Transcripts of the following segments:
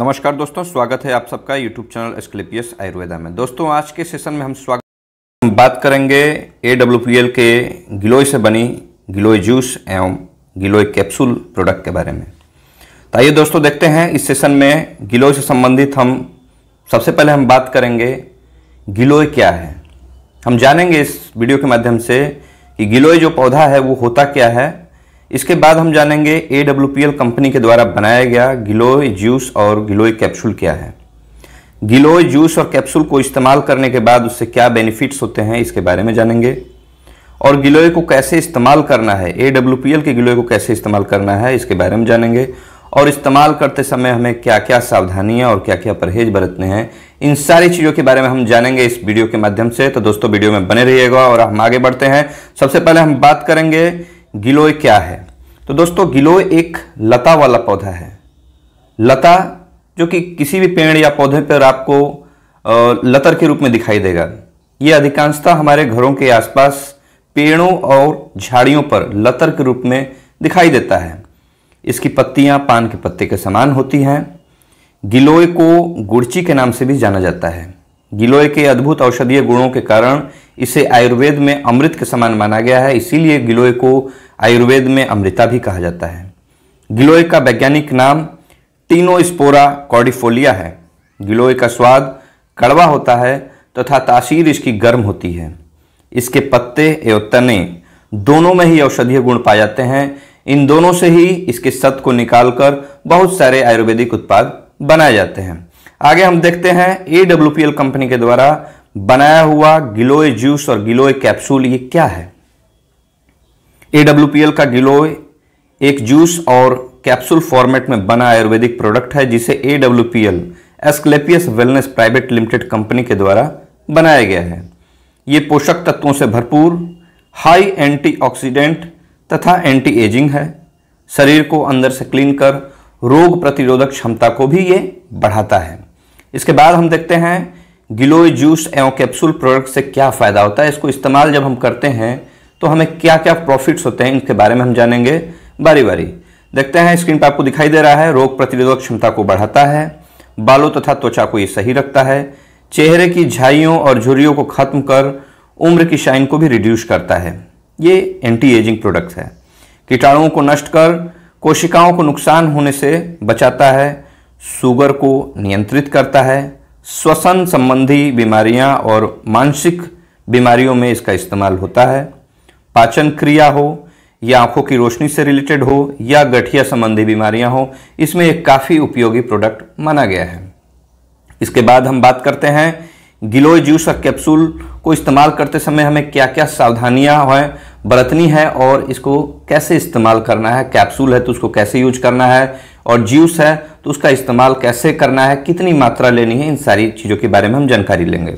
नमस्कार दोस्तों स्वागत है आप सबका यूट्यूब चैनल एस्क्लिपियस आयुर्वेदा में दोस्तों आज के सेशन में हम स्वागत हम बात करेंगे ए के गिलोय से बनी गिलोय जूस एवं गिलोय कैप्सूल प्रोडक्ट के बारे में तो आइए दोस्तों देखते हैं इस सेशन में गिलोय से संबंधित हम सबसे पहले हम बात करेंगे गिलोय क्या है हम जानेंगे इस वीडियो के माध्यम से कि गिलोय जो पौधा है वो होता क्या है इसके बाद हम जानेंगे ए कंपनी के द्वारा बनाया गया गिलोय जूस और गिलोय कैप्सूल क्या है गिलोय जूस और कैप्सूल को इस्तेमाल करने के बाद उससे क्या बेनिफिट्स होते हैं इसके बारे में जानेंगे और गिलोय को कैसे इस्तेमाल करना है ए के गिलोय को कैसे इस्तेमाल करना है इसके बारे में जानेंगे और इस्तेमाल करते समय हमें क्या क्या सावधानियां और क्या क्या परहेज बरतने हैं इन सारी चीज़ों के बारे में हम जानेंगे इस वीडियो के माध्यम से तो दोस्तों वीडियो में बने रहिएगा और हम आगे बढ़ते हैं सबसे पहले हम बात करेंगे गिलोय क्या है तो दोस्तों गिलोय एक लता वाला पौधा है लता जो कि किसी भी पेड़ या पौधे पर आपको लतर के रूप में दिखाई देगा ये अधिकांशतः हमारे घरों के आसपास पेड़ों और झाड़ियों पर लतर के रूप में दिखाई देता है इसकी पत्तियां पान के पत्ते के समान होती हैं गिलोय को गुड़ची के नाम से भी जाना जाता है गिलोय के अद्भुत औषधीय गुणों के कारण इसे आयुर्वेद में अमृत के समान माना गया है इसीलिए गिलोय को आयुर्वेद में अमृता भी कहा जाता है गिलोय का वैज्ञानिक नाम टीनोस्पोरा कॉडिफोलिया है गिलोय का स्वाद कड़वा होता है तथा तो तासीर इसकी गर्म होती है इसके पत्ते एवं तने दोनों में ही औषधीय गुण पाए जाते हैं इन दोनों से ही इसके सत को निकालकर बहुत सारे आयुर्वेदिक उत्पाद बनाए जाते हैं आगे हम देखते हैं ए कंपनी के द्वारा बनाया हुआ गिलोय जूस और गिलोय कैप्सूल ये क्या है ए का गिलोय एक जूस और कैप्सूल फॉर्मेट में बना आयुर्वेदिक प्रोडक्ट है जिसे A W P L Asclepius wellness private limited company के द्वारा बनाया गया है ये पोषक तत्वों से भरपूर हाई एंटीऑक्सीडेंट तथा एंटी एजिंग है शरीर को अंदर से क्लीन कर रोग प्रतिरोधक क्षमता को भी ये बढ़ाता है इसके बाद हम देखते हैं गिलोय जूस एवं कैप्सूल प्रोडक्ट से क्या फ़ायदा होता है इसको इस्तेमाल जब हम करते हैं तो हमें क्या क्या प्रॉफिट्स होते हैं इनके बारे में हम जानेंगे बारी बारी देखते हैं स्क्रीन पर आपको दिखाई दे रहा है रोग प्रतिरोधक क्षमता को बढ़ाता है बालों तथा त्वचा को ये सही रखता है चेहरे की झाइयों और झुरियों को खत्म कर उम्र की शाइन को भी रिड्यूस करता है ये एंटी एजिंग प्रोडक्ट है कीटाणुओं को नष्ट कर कोशिकाओं को नुकसान होने से बचाता है शुगर को नियंत्रित करता है श्वसन संबंधी बीमारियां और मानसिक बीमारियों में इसका इस्तेमाल होता है पाचन क्रिया हो या आंखों की रोशनी से रिलेटेड हो या गठिया संबंधी बीमारियां हो इसमें एक काफ़ी उपयोगी प्रोडक्ट माना गया है इसके बाद हम बात करते हैं गिलोय जूस का कैप्सूल को इस्तेमाल करते समय हमें क्या क्या सावधानियां हैं बरतनी है और इसको कैसे इस्तेमाल करना है कैप्सूल है तो उसको कैसे यूज करना है और जूस है तो उसका इस्तेमाल कैसे करना है कितनी मात्रा लेनी है इन सारी चीज़ों के बारे में हम जानकारी लेंगे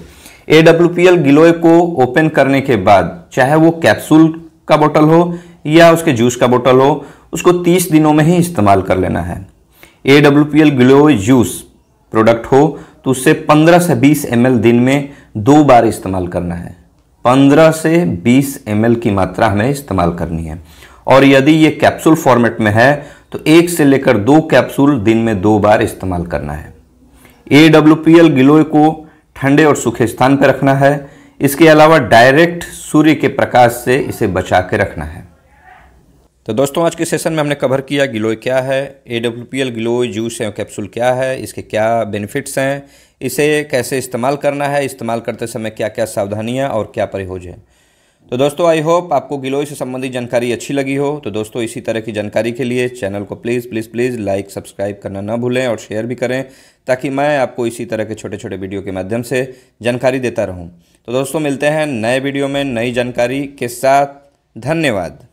A W P L giloy को ओपन करने के बाद चाहे वो कैप्सूल का बोतल हो या उसके जूस का बोतल हो उसको 30 दिनों में ही इस्तेमाल कर लेना है A W P L giloy juice product हो तो उससे 15 से 20 एम दिन में दो बार इस्तेमाल करना है 15 से 20 एम की मात्रा हमें इस्तेमाल करनी है और यदि ये कैप्सूल फॉर्मेट में है तो एक से लेकर दो कैप्सूल दिन में दो बार इस्तेमाल करना है A W P L giloy को ठंडे और सूखे स्थान पर रखना है इसके अलावा डायरेक्ट सूर्य के प्रकाश से इसे बचा के रखना है तो दोस्तों आज के सेशन में हमने कवर किया गिलोय क्या है A W P L giloy juice है कैप्सूल क्या है इसके क्या बेनिफिट्स हैं इसे कैसे इस्तेमाल करना है इस्तेमाल करते समय क्या क्या सावधानियाँ और क्या परहेज हैं तो दोस्तों आई होप आपको गिलोय से संबंधित जानकारी अच्छी लगी हो तो दोस्तों इसी तरह की जानकारी के लिए चैनल को please please please like subscribe करना ना भूलें और शेयर भी करें ताकि मैं आपको इसी तरह के छोटे छोटे वीडियो के माध्यम से जानकारी देता रहूं तो दोस्तों मिलते हैं नए वीडियो में नई जानकारी के साथ धन्यवाद